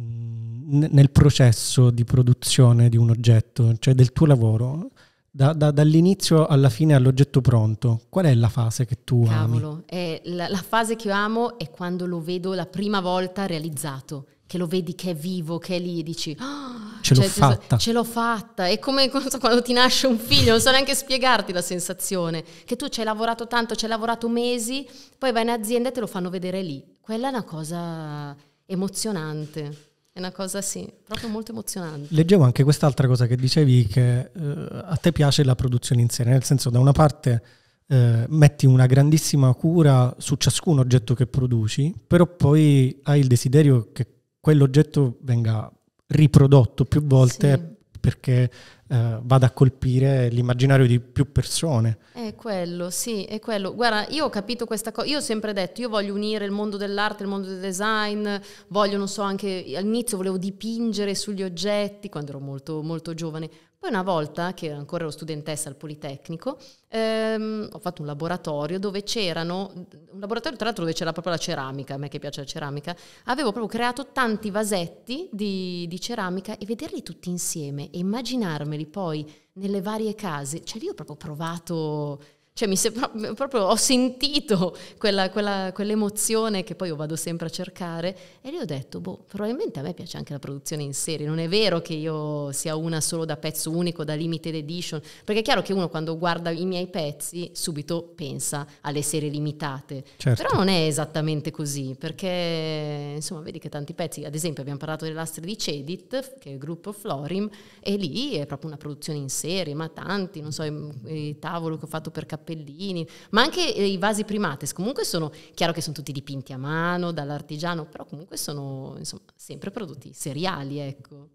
mm, nel processo di produzione di un oggetto, cioè del tuo lavoro? da, da, dall'inizio alla fine all'oggetto pronto, qual è la fase che tu Cavolo, ami? La, la, fase che io amo è quando lo vedo la prima volta realizzato, che lo vedi che è vivo, che è lì e dici... Oh, ce l'ho cioè, fatta. Ce l'ho fatta. È come quando ti nasce un figlio, non so neanche spiegarti la sensazione, che tu ci hai lavorato tanto, ci hai lavorato mesi, poi vai in azienda e te lo fanno vedere lì. Quella è una cosa emozionante. È una cosa, sì, proprio molto emozionante. Leggevo anche quest'altra cosa che dicevi, che eh, a te piace la produzione in sé, nel senso da una parte eh, metti una grandissima cura su ciascun oggetto che produci, però poi hai il desiderio che quell'oggetto venga riprodotto più volte sì. perché eh, vada a colpire l'immaginario di più persone. È quello, sì, è quello. Guarda, io ho capito questa cosa, io ho sempre detto, io voglio unire il mondo dell'arte, il mondo del design, voglio, non so, anche all'inizio volevo dipingere sugli oggetti, quando ero molto, molto giovane, poi una volta che ancora ero studentessa al Politecnico, ehm, ho fatto un laboratorio dove c'erano, un laboratorio tra l'altro dove c'era proprio la ceramica, a me che piace la ceramica, avevo proprio creato tanti vasetti di, di ceramica e vederli tutti insieme e immaginarmeli poi nelle varie case, cioè lì ho proprio provato cioè mi sembra proprio, ho sentito quella, quella, quell'emozione che poi io vado sempre a cercare e lì ho detto, boh, probabilmente a me piace anche la produzione in serie, non è vero che io sia una solo da pezzo unico, da limited edition, perché è chiaro che uno quando guarda i miei pezzi subito pensa alle serie limitate, certo. però non è esattamente così, perché insomma vedi che tanti pezzi, ad esempio abbiamo parlato delle lastre di Cedit, che è il gruppo Florim, e lì è proprio una produzione in serie, ma tanti, non so, il tavolo che ho fatto per capire cappellini, ma anche eh, i vasi primates, comunque sono, chiaro che sono tutti dipinti a mano dall'artigiano, però comunque sono insomma, sempre prodotti seriali, ecco.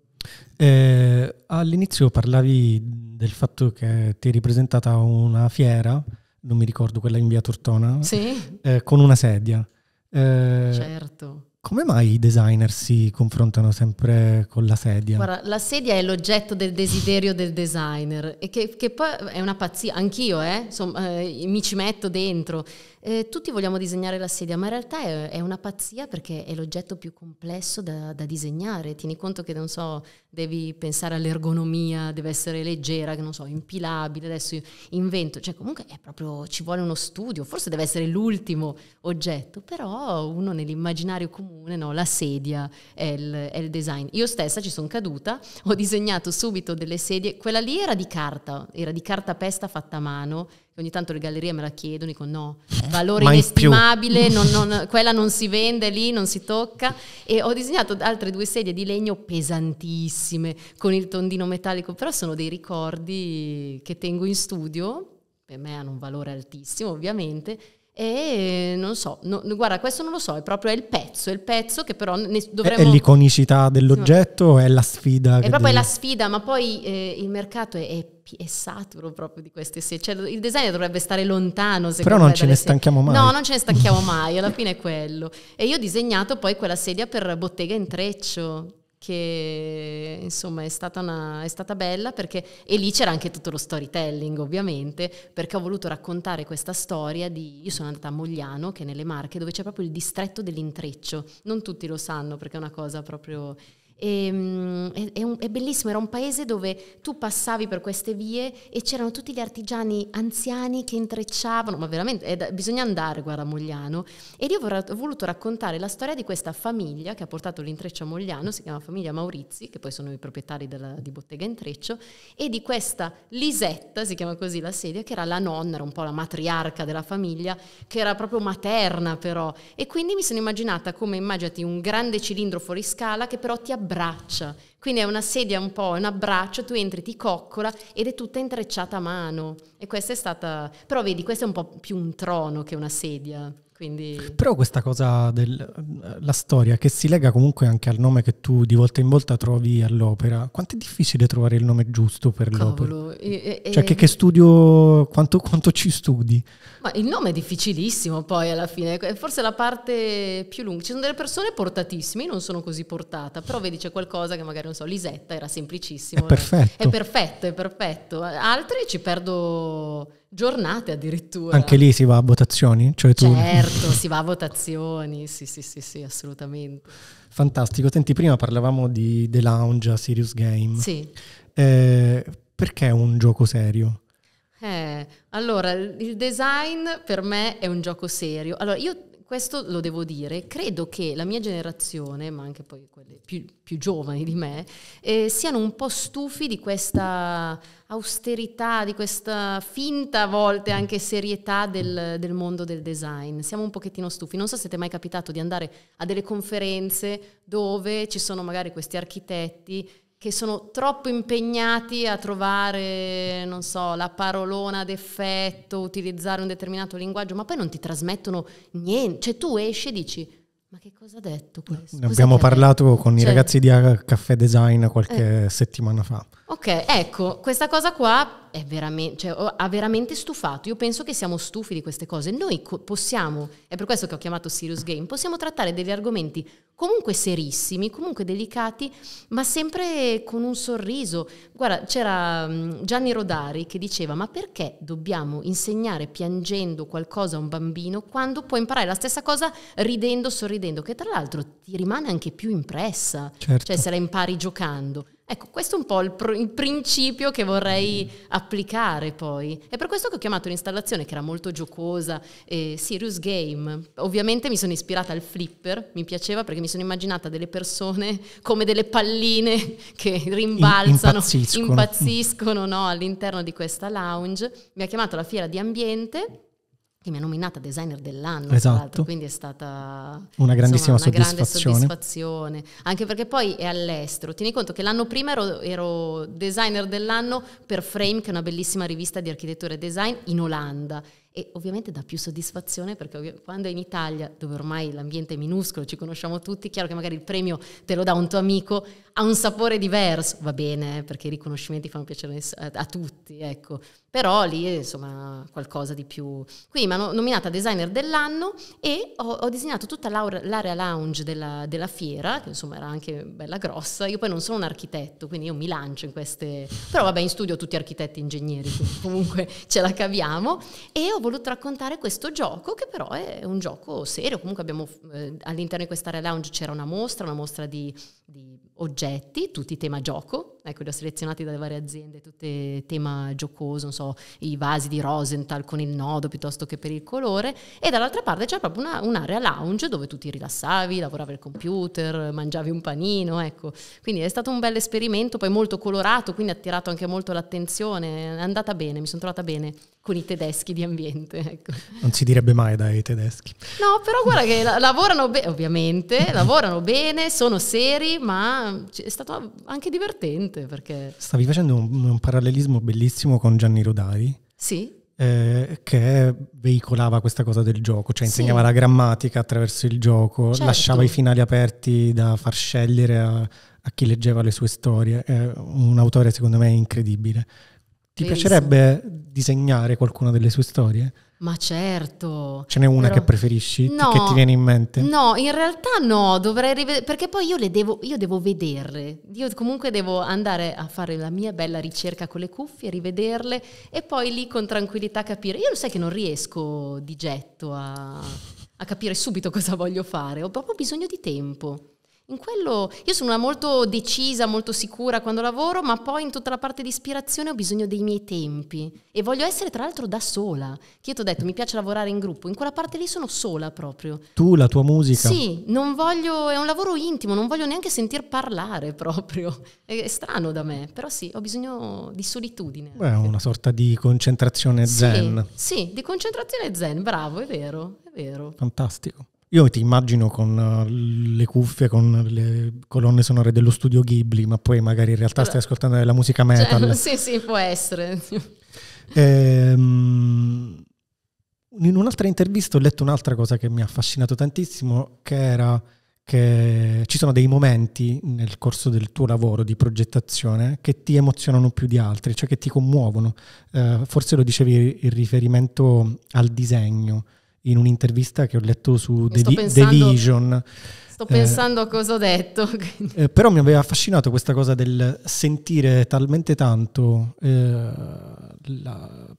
Eh, all'inizio parlavi del fatto che ti eri presentata a una fiera, non mi ricordo quella in via Tortona, sì. eh, con una sedia. Eh, certo. Come mai i designer si confrontano sempre con la sedia? Guarda, la sedia è l'oggetto del desiderio del designer e che, che poi è una pazzia, anch'io eh? Insomma, eh, mi ci metto dentro, eh, tutti vogliamo disegnare la sedia, ma in realtà è, è una pazzia perché è l'oggetto più complesso da, da, disegnare. Tieni conto che, non so, devi pensare all'ergonomia, deve essere leggera, che non so, impilabile, adesso invento. Cioè comunque è proprio, ci vuole uno studio, forse deve essere l'ultimo oggetto, però uno nell'immaginario comune, no, la sedia è il, è il design. Io stessa ci sono caduta, ho disegnato subito delle sedie, quella lì era di carta, era di cartapesta fatta a mano ogni tanto le gallerie me la chiedono, dico no, eh, valore Mai inestimabile, non, non, quella non si vende lì, non si tocca. E ho disegnato altre due sedie di legno pesantissime, con il tondino metallico, però sono dei ricordi che tengo in studio, per me hanno un valore altissimo ovviamente, e non so, no, guarda, questo non lo so, è proprio il pezzo, è il pezzo che però ne dovremmo... È, l'iconicità dell'oggetto, sì, è la sfida. È proprio devi... la sfida, ma poi eh, il mercato è, è è saturo proprio di queste serie. Cioè, il design dovrebbe stare lontano. Però non ce ne stanchiamo mai. No, non ce ne stanchiamo mai, alla fine è quello. E io ho disegnato poi quella sedia per bottega intreccio che insomma è stata, una, è stata bella perché e lì c'era anche tutto lo storytelling ovviamente perché ho voluto raccontare questa storia di io sono andata a Mogliano che è nelle Marche dove c'è proprio il distretto dell'intreccio non tutti lo sanno perché è una cosa proprio e, ehm, è, un, è, bellissimo, era un paese dove tu passavi per queste vie e c'erano tutti gli artigiani anziani che intrecciavano, ma veramente da, bisogna andare, guarda, Mogliano. Ed io vorrei, ho voluto raccontare la storia di questa famiglia che ha portato l'intreccio a Mogliano, si chiama famiglia Maurizi, che poi sono i proprietari della, di Bottega Intreccio, e di questa Lisetta, si chiama così la sedia, che era la nonna, era un po' la matriarca della famiglia, che era proprio materna però. E quindi mi sono immaginata come immaginati un grande cilindro fuori scala che però ti abbaia braccia. Quindi è una sedia un po', un abbraccio, tu entri, ti coccola ed è tutta intrecciata a mano. E questa è stata... Però vedi, questo è un po' più un trono che una sedia. Quindi... Però questa cosa della storia che si lega comunque anche al nome che tu di volta in volta trovi all'opera, quanto è difficile trovare il nome giusto per Cavolo, l'opera? E, e, cioè che, che studio, quanto, quanto, ci studi? Ma il nome è difficilissimo poi alla fine, forse la parte più lunga. Ci sono delle persone portatissime, non sono così portata, però vedi c'è qualcosa che magari non so, Lisetta era semplicissimo. È perfetto. È perfetto, è perfetto. Altri ci perdo giornate addirittura. Anche lì si va a votazioni? Cioè tu... Certo, si va a votazioni, sì, sì, sì, sì, assolutamente. Fantastico. Senti, prima parlavamo di The Lounge a Serious Game. Sì. Eh, perché un gioco serio? Eh, allora, il design per me è un gioco serio. Allora, io questo lo devo dire, credo che la mia generazione, ma anche poi quelle più, più giovani di me, eh, siano un po' stufi di questa austerità, di questa finta a volte anche serietà del, del mondo del design. Siamo un pochettino stufi. Non so se ti è mai capitato di andare a delle conferenze dove ci sono magari questi architetti che sono troppo impegnati a trovare, non so, la parolona d'effetto, utilizzare un determinato linguaggio, ma poi non ti trasmettono niente. Cioè tu esci e dici, ma che cosa ha detto questo? Ne abbiamo parlato con cioè, i ragazzi di Caffè Design qualche eh, settimana fa. Ok, ecco, questa cosa qua è veramente, cioè, ha veramente stufato. Io penso che siamo stufi di queste cose. Noi possiamo, è per questo che ho chiamato Serious Game, possiamo trattare degli argomenti comunque serissimi, comunque delicati, ma sempre con un sorriso. Guarda, c'era mm, Gianni Rodari che diceva, ma perché dobbiamo insegnare piangendo qualcosa a un bambino quando può imparare la stessa cosa ridendo, sorridendo, che tra l'altro ti rimane anche più impressa, cioè, certo. cioè se la impari giocando. Ecco, questo è un po' il, pr- il principio che vorrei mm. applicare poi. È per questo che ho chiamato l'installazione, che era molto giocosa, eh, Serious Game. Ovviamente mi sono ispirata al flipper, mi piaceva perché mi sono immaginata delle persone come delle palline che rimbalzano, impazziscono, impazziscono no, all'interno di questa lounge. Mi ha chiamato la fiera di ambiente che mi ha nominata designer dell'anno, esatto. quindi è stata una grandissima insomma, una soddisfazione. soddisfazione. anche perché poi è all'estero. Tieni conto che l'anno prima ero, ero designer dell'anno per Frame, che è una bellissima rivista di architettura e design in Olanda e ovviamente dà più soddisfazione perché quando è in Italia, dove ormai l'ambiente è minuscolo, ci conosciamo tutti, è chiaro che magari il premio te lo dà un tuo amico, ha un sapore diverso, va bene, eh, perché i riconoscimenti fanno piacere a tutti, ecco. Però lì insomma qualcosa di più. Qui mi hanno nominata designer dell'anno e ho, ho disegnato tutta l'area lounge della, della, fiera, che insomma era anche bella grossa. Io poi non sono un architetto, quindi io mi lancio in queste... Però vabbè, in studio tutti architetti e ingegneri, comunque ce la caviamo. E ho voluto raccontare questo gioco che però è un gioco serio, comunque abbiamo, eh, all'interno di quest'area lounge c'era una mostra, una mostra di, di oggetti, tutti tema gioco, Ecco, li ho selezionati dalle varie aziende, tutte tema giocoso, non so, i vasi di Rosenthal con il nodo piuttosto che per il colore. E dall'altra parte c'era proprio una, un'area lounge dove tu ti rilassavi, lavoravi al computer, mangiavi un panino, ecco. Quindi è stato un bel esperimento, poi molto colorato, quindi ha attirato anche molto l'attenzione. È andata bene, mi sono trovata bene con i tedeschi di ambiente. Ecco. Non si direbbe mai dai tedeschi. No, però guarda che lavorano bene, ovviamente, lavorano bene, sono seri, ma è stato anche divertente assolutamente, perché... Stavi facendo un, un parallelismo bellissimo con Gianni Rodari. Sì. Eh, che veicolava questa cosa del gioco, cioè insegnava sì. la grammatica attraverso il gioco, certo. lasciava i finali aperti da far scegliere a, a chi leggeva le sue storie. È un autore secondo me incredibile. Ti piacerebbe disegnare qualcuna delle sue storie? Ma certo. Ce n'è una però... che preferisci? No, che ti viene in mente? No, in realtà no, dovrei rivedere, perché poi io le devo, io devo vederle. Io comunque devo andare a fare la mia bella ricerca con le cuffie, rivederle e poi lì con tranquillità capire. Io lo sai che non riesco di getto a, a capire subito cosa voglio fare, ho proprio bisogno di tempo. In quello io sono una molto decisa, molto sicura quando lavoro, ma poi in tutta la parte di ispirazione ho bisogno dei miei tempi e voglio essere tra l'altro da sola. Che io ti ho detto, mi piace lavorare in gruppo, in quella parte lì sono sola proprio. Tu, la tua musica? Sì, non voglio, è un lavoro intimo, non voglio neanche sentir parlare proprio. È, è strano da me, però sì, ho bisogno di solitudine. Beh, una sorta di concentrazione zen. Sì, sì di concentrazione zen, bravo, è vero, è vero. Fantastico. Io ti immagino con eh, le cuffie, con le colonne sonore dello studio Ghibli, ma poi magari in realtà stai ascoltando della musica metal. Cioè, sì, sì, può essere. Ehm, in un'altra intervista ho letto un'altra cosa che mi ha affascinato tantissimo, che era che ci sono dei momenti nel corso del tuo lavoro di progettazione che ti emozionano più di altri, cioè che ti commuovono. Eh, forse lo dicevi in riferimento al disegno in un'intervista che ho letto su The, Vision. Sto pensando eh, a cosa ho detto. Eh, però mi aveva affascinato questa cosa del sentire talmente tanto eh, la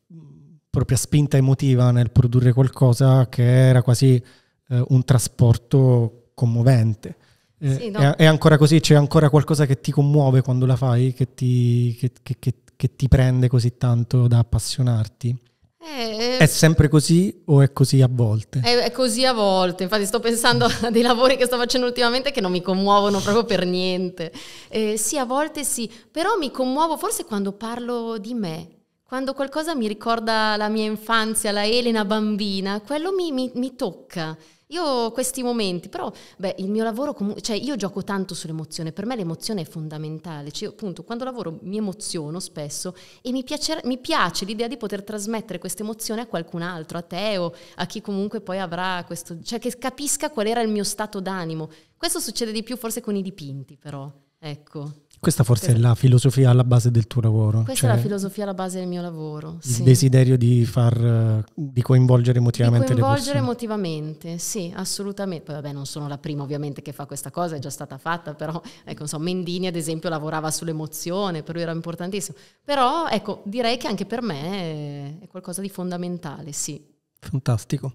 propria spinta emotiva nel produrre qualcosa che era quasi eh, un trasporto commovente. Eh, sì, no. è, è, ancora così? C'è ancora qualcosa che ti commuove quando la fai, che ti, che, che, che, ti prende così tanto da appassionarti? Eh, è sempre così o è così a volte? È, è, così a volte, infatti sto pensando a dei lavori che sto facendo ultimamente che non mi commuovono proprio per niente. Eh, sì, a volte sì, però mi commuovo forse quando parlo di me, quando qualcosa mi ricorda la mia infanzia, la Elena bambina, quello mi, mi, mi tocca. Io ho questi momenti, però beh, il mio lavoro, cioè io gioco tanto sull'emozione, per me l'emozione è fondamentale, cioè, appunto quando lavoro mi emoziono spesso e mi, piace, piace l'idea di poter trasmettere questa emozione a qualcun altro, a te o a chi comunque poi avrà questo, cioè che capisca qual era il mio stato d'animo. Questo succede di più forse con i dipinti però, ecco. Questa forse esatto. è la filosofia alla base del tuo lavoro. Questa cioè è la cioè filosofia alla base del mio lavoro. Il sì. desiderio di, far, di coinvolgere emotivamente di coinvolgere emotivamente, sì, assolutamente. Poi vabbè, non sono la prima ovviamente che fa questa cosa, è già stata fatta, però ecco, so, Mendini ad esempio lavorava sull'emozione, per lui era importantissimo. Però ecco, direi che anche per me è qualcosa di fondamentale, sì. Fantastico.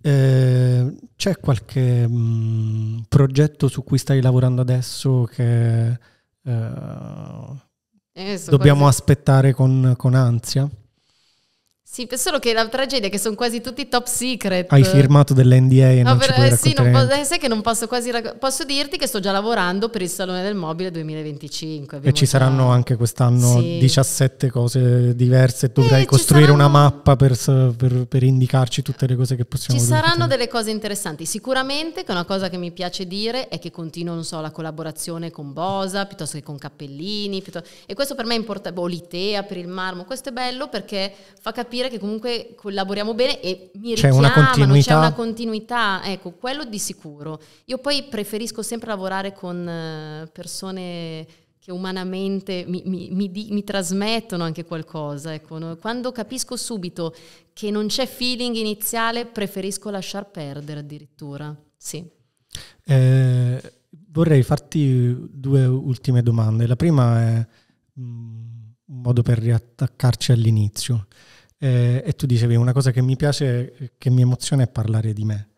Eh, c'è qualche mh, mm, progetto su cui stai lavorando adesso che eh, dobbiamo quasi... aspettare con, con ansia? Sì, solo che la tragedia è che sono quasi tutti top secret. Hai firmato dell'NDA e no, non per, eh, sì, non po- eh, sai che non posso quasi racco- posso dirti che sto già lavorando per il Salone del Mobile 2025. E ci già... saranno anche quest'anno sì. 17 cose diverse, dovrai eh, costruire saranno... una mappa per, per, per, indicarci tutte le cose che possiamo Ci saranno fare. delle cose interessanti, sicuramente che una cosa che mi piace dire è che continuo, non so, la collaborazione con Bosa, piuttosto che con Cappellini, piuttosto... e questo per me è importante, boh, l'Itea per il marmo, questo è bello perché fa capire dire che comunque collaboriamo bene e mi c'è una continuità. c'è una continuità, ecco, quello di sicuro. Io poi preferisco sempre lavorare con eh, persone che umanamente mi, mi, mi, mi trasmettono anche qualcosa. Ecco. Quando capisco subito che non c'è feeling iniziale, preferisco lasciar perdere addirittura. Sì. Eh, vorrei farti due ultime domande. La prima è mm, un modo per riattaccarci all'inizio eh, e tu dicevi una cosa che mi piace, che mi emoziona è parlare di me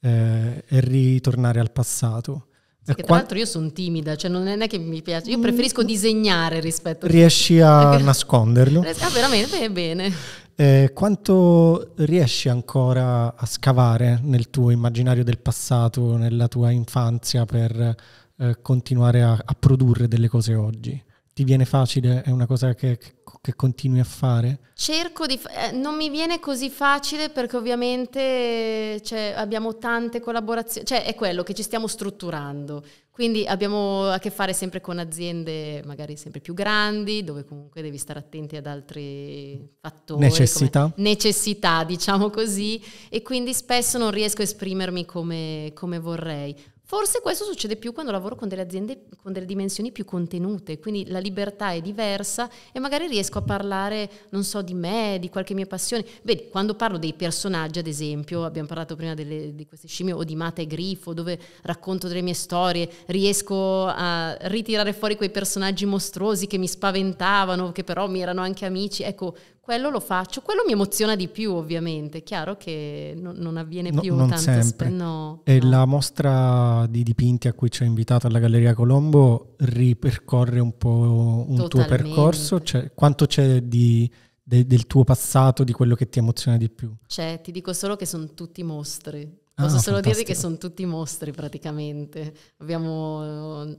eh, e ritornare al passato. Sì, eh, tra l'altro io sono timida, cioè non è che mi piace, io preferisco mm. disegnare rispetto a... Riesci a nasconderlo? Ah, veramente? Beh, bene. Eh, quanto riesci ancora a scavare nel tuo immaginario del passato, nella tua infanzia, per eh, continuare a, a, produrre delle cose oggi? ti viene facile, è una cosa che, che, continui a fare? Cerco di... Fa- eh, non mi viene così facile perché ovviamente cioè, abbiamo tante collaborazioni, cioè è quello che ci stiamo strutturando, quindi abbiamo a che fare sempre con aziende magari sempre più grandi, dove comunque devi stare attenti ad altri fattori. Necessità. necessità, diciamo così, e quindi spesso non riesco a esprimermi come, come vorrei. Forse questo succede più quando lavoro con delle aziende con delle dimensioni più contenute, quindi la libertà è diversa e magari riesco a parlare, non so, di me, di qualche mia passione. Vedi, quando parlo dei personaggi, ad esempio, abbiamo parlato prima delle, di queste scimmie o di Mata e Grifo, dove racconto delle mie storie, riesco a ritirare fuori quei personaggi mostruosi che mi spaventavano, che però mi erano anche amici. Ecco, quello lo faccio, quello mi emoziona di più ovviamente, è chiaro che no, non avviene no, più non tante sempre. Sp- no, e no. la mostra di dipinti a cui ci hai invitato alla Galleria Colombo ripercorre un po' un Totalmente. tuo percorso, cioè, quanto c'è di, de, del tuo passato, di quello che ti emoziona di più? Cioè, ti dico solo che sono tutti mostri, Posso ah, solo dirvi che sono tutti mostri praticamente. Abbiamo...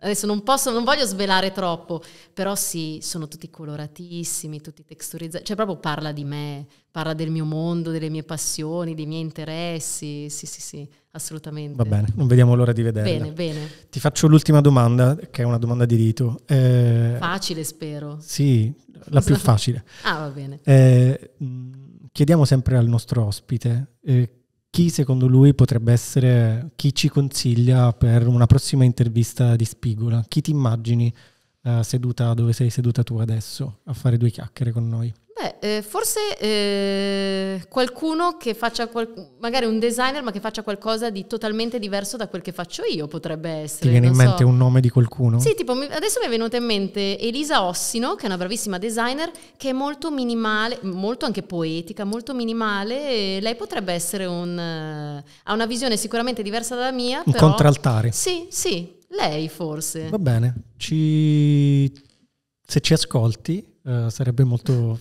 Adesso non, posso, non voglio svelare troppo, però sì, sono tutti coloratissimi, tutti texturizzati. Cioè proprio parla di me, parla del mio mondo, delle mie passioni, dei miei interessi. Sì, sì, sì, assolutamente. Va bene, non vediamo l'ora di vederla. Bene, bene. Ti faccio l'ultima domanda, che è una domanda di rito. Eh... Facile, spero. Sì, la più facile. ah, va bene. Eh, chiediamo sempre al nostro ospite... Eh, chi secondo lui potrebbe essere chi ci consiglia per una prossima intervista di Spigola? Chi ti immagini eh, seduta dove sei seduta tu adesso a fare due chiacchiere con noi? Beh, eh, forse eh, qualcuno che faccia, qual- magari un designer, ma che faccia qualcosa di totalmente diverso da quel che faccio io potrebbe essere. Ti viene in so. mente un nome di qualcuno? Sì, tipo adesso mi è venuta in mente Elisa Ossino, che è una bravissima designer, che è molto minimale, molto anche poetica, molto minimale. lei potrebbe essere un... Eh, ha una visione sicuramente diversa dalla mia. Un però, contraltare. Sì, sì, lei forse. Va bene, ci... se ci ascolti... Uh, sarebbe molto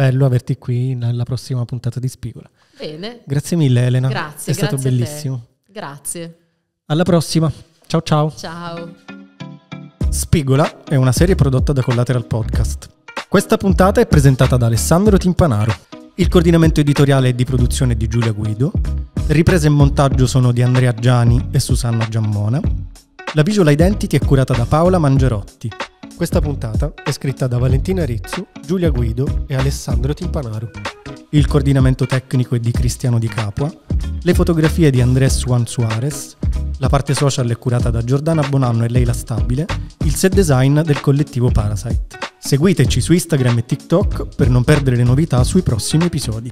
bello averti qui nella prossima puntata di Spigola. Bene. Grazie mille Elena. Grazie. È grazie stato bellissimo. Grazie. Alla prossima. Ciao ciao. Ciao. Spigola è una serie prodotta da Collateral Podcast. Questa puntata è presentata da Alessandro Timpanaro. Il coordinamento editoriale e di produzione è di Giulia Guido. Riprese e montaggio sono di Andrea Giani e Susanna Giammona. La visual identity è curata da Paola Mangerotti. Questa puntata è scritta da Valentina Rizzo, Giulia Guido e Alessandro Timpanaro. Il coordinamento tecnico è di Cristiano Di Capua, le fotografie di Andrés Juan Suarez, la parte social è curata da Giordana Bonanno e Leila Stabile, il set design del collettivo Parasite. Seguiteci su Instagram e TikTok per non perdere le novità sui prossimi episodi.